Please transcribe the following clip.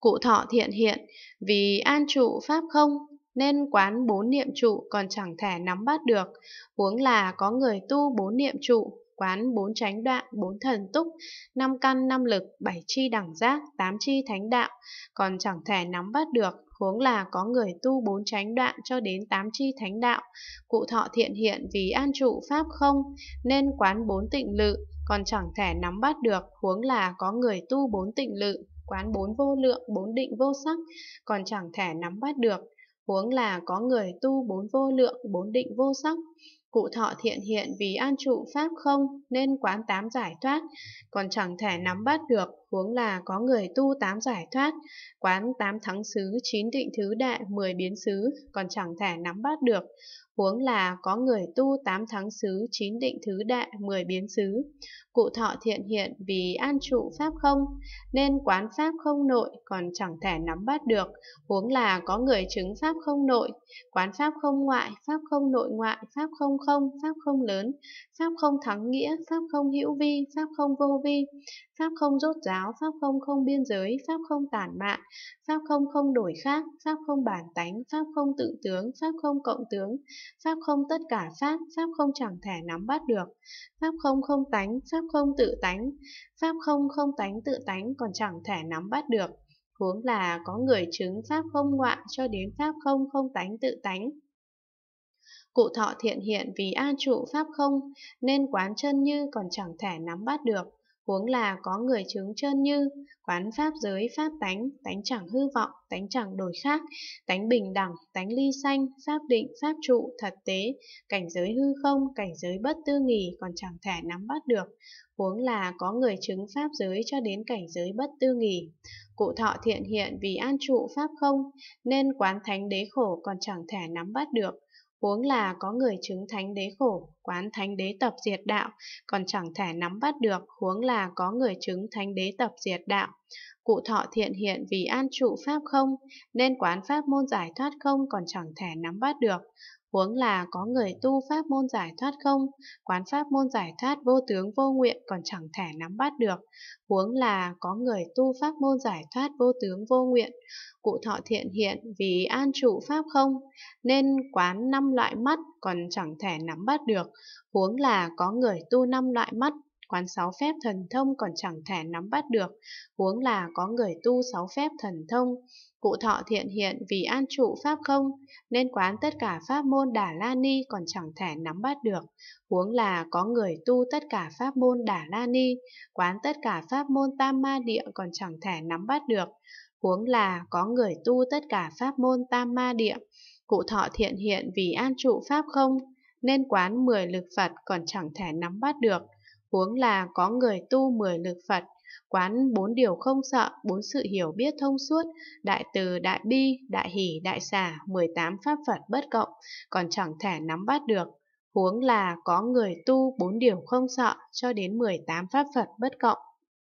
Cụ thọ thiện hiện, vì an trụ pháp không, nên quán bốn niệm trụ còn chẳng thể nắm bắt được, huống là có người tu bốn niệm trụ, quán bốn chánh đoạn, bốn thần túc, năm căn, năm lực, bảy chi đẳng giác, tám chi thánh đạo, còn chẳng thể nắm bắt được, huống là có người tu bốn chánh đoạn cho đến tám chi thánh đạo, cụ thọ thiện hiện vì an trụ pháp không, nên quán bốn tịnh lự, còn chẳng thể nắm bắt được, huống là có người tu bốn tịnh lự quán bốn vô lượng, bốn định vô sắc, còn chẳng thể nắm bắt được. Huống là có người tu bốn vô lượng, bốn định vô sắc. Cụ thọ thiện hiện vì an trụ pháp không nên quán tám giải thoát, còn chẳng thể nắm bắt được huống là có người tu tám giải thoát, quán tám thắng xứ, chín định thứ đại, mười biến xứ, còn chẳng thể nắm bắt được. Huống là có người tu tám thắng xứ, chín định thứ đại, mười biến xứ. Cụ thọ thiện hiện vì an trụ pháp không, nên quán pháp không nội, còn chẳng thể nắm bắt được. Huống là có người chứng pháp không nội, quán pháp không ngoại, pháp không nội ngoại, pháp không không, pháp không lớn, pháp không thắng nghĩa, pháp không hữu vi, pháp không vô vi, pháp không rốt ráo, giáo, pháp không không biên giới, pháp không tản mạn, pháp không không đổi khác, pháp không bản tánh, pháp không tự tướng, pháp không cộng tướng, pháp không tất cả pháp, pháp không chẳng thể nắm bắt được, pháp không không tánh, pháp không tự tánh, pháp không không tánh tự tánh còn chẳng thể nắm bắt được. Huống là có người chứng pháp không ngoại cho đến pháp không không tánh tự tánh. Cụ thọ thiện hiện vì an trụ pháp không, nên quán chân như còn chẳng thể nắm bắt được huống là có người chứng chân như quán pháp giới pháp tánh, tánh chẳng hư vọng, tánh chẳng đổi khác, tánh bình đẳng, tánh ly sanh, pháp định, pháp trụ, thật tế, cảnh giới hư không, cảnh giới bất tư nghỉ còn chẳng thể nắm bắt được, huống là có người chứng pháp giới cho đến cảnh giới bất tư nghỉ. Cụ thọ thiện hiện vì an trụ pháp không, nên quán thánh đế khổ còn chẳng thể nắm bắt được huống là có người chứng thánh đế khổ, quán thánh đế tập diệt đạo, còn chẳng thể nắm bắt được, huống là có người chứng thánh đế tập diệt đạo. Cụ thọ thiện hiện vì an trụ pháp không, nên quán pháp môn giải thoát không còn chẳng thể nắm bắt được, huống là có người tu pháp môn giải thoát không, quán pháp môn giải thoát vô tướng vô nguyện còn chẳng thể nắm bắt được, huống là có người tu pháp môn giải thoát vô tướng vô nguyện, cụ thọ thiện hiện vì an trụ pháp không, nên quán năm loại mắt còn chẳng thể nắm bắt được, huống là có người tu năm loại mắt quán sáu phép thần thông còn chẳng thể nắm bắt được, huống là có người tu sáu phép thần thông. Cụ thọ thiện hiện vì an trụ pháp không, nên quán tất cả pháp môn Đà La Ni còn chẳng thể nắm bắt được, huống là có người tu tất cả pháp môn Đà La Ni, quán tất cả pháp môn Tam Ma Địa còn chẳng thể nắm bắt được, huống là có người tu tất cả pháp môn Tam Ma Địa. Cụ thọ thiện hiện vì an trụ pháp không, nên quán mười lực Phật còn chẳng thể nắm bắt được, huống là có người tu mười lực Phật, quán bốn điều không sợ, bốn sự hiểu biết thông suốt, đại từ, đại bi, đại hỷ, đại xả, 18 pháp Phật bất cộng, còn chẳng thể nắm bắt được. Huống là có người tu bốn điều không sợ cho đến 18 pháp Phật bất cộng,